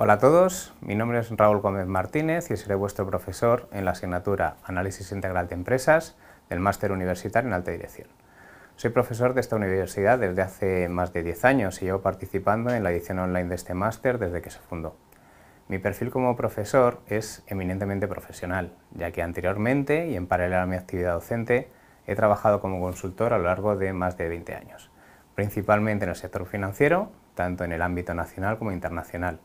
Hola a todos, mi nombre es Raúl Gómez Martínez y seré vuestro profesor en la asignatura Análisis Integral de Empresas del Máster Universitario en Alta Dirección. Soy profesor de esta universidad desde hace más de 10 años y llevo participando en la edición online de este máster desde que se fundó. Mi perfil como profesor es eminentemente profesional, ya que anteriormente y en paralelo a mi actividad docente he trabajado como consultor a lo largo de más de 20 años, principalmente en el sector financiero, tanto en el ámbito nacional como internacional,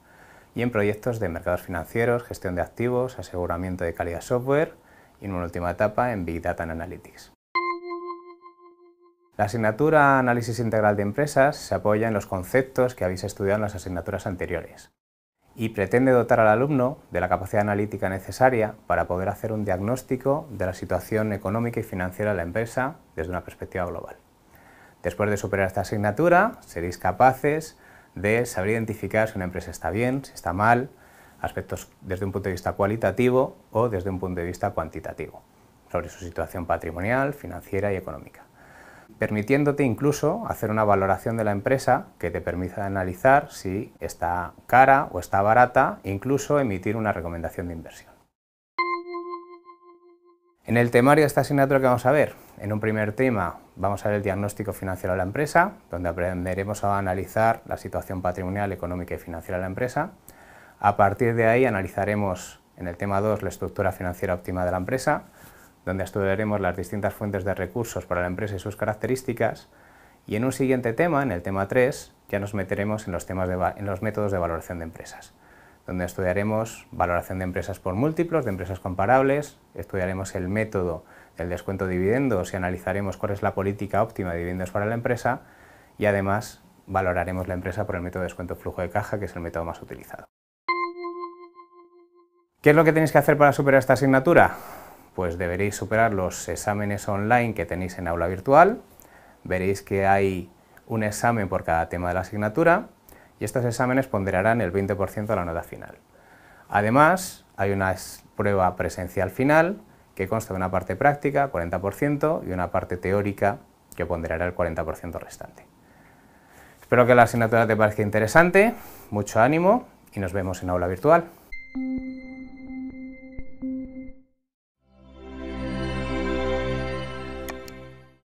y en proyectos de mercados financieros, gestión de activos, aseguramiento de calidad software y en una última etapa en Big Data and Analytics. La asignatura Análisis Integral de Empresas se apoya en los conceptos que habéis estudiado en las asignaturas anteriores y pretende dotar al alumno de la capacidad analítica necesaria para poder hacer un diagnóstico de la situación económica y financiera de la empresa desde una perspectiva global. Después de superar esta asignatura, seréis capaces de saber identificar si una empresa está bien, si está mal, aspectos desde un punto de vista cualitativo o desde un punto de vista cuantitativo, sobre su situación patrimonial, financiera y económica, permitiéndote incluso hacer una valoración de la empresa que te permita analizar si está cara o está barata, incluso emitir una recomendación de inversión. En el temario de esta asignatura que vamos a ver, en un primer tema vamos a ver el diagnóstico financiero de la empresa, donde aprenderemos a analizar la situación patrimonial, económica y financiera de la empresa. A partir de ahí analizaremos en el tema 2 la estructura financiera óptima de la empresa, donde estudiaremos las distintas fuentes de recursos para la empresa y sus características. Y en un siguiente tema, en el tema 3, ya nos meteremos en los, temas en los métodos de valoración de empresas donde estudiaremos valoración de empresas por múltiplos, de empresas comparables, estudiaremos el método del descuento de dividendos y analizaremos cuál es la política óptima de dividendos para la empresa y además valoraremos la empresa por el método de descuento flujo de caja, que es el método más utilizado. ¿Qué es lo que tenéis que hacer para superar esta asignatura? Pues deberéis superar los exámenes online que tenéis en aula virtual. Veréis que hay un examen por cada tema de la asignatura y estos exámenes ponderarán el 20% de la nota final. Además, hay una prueba presencial final que consta de una parte práctica, 40%, y una parte teórica que ponderará el 40% restante. Espero que la asignatura te parezca interesante, mucho ánimo y nos vemos en aula virtual.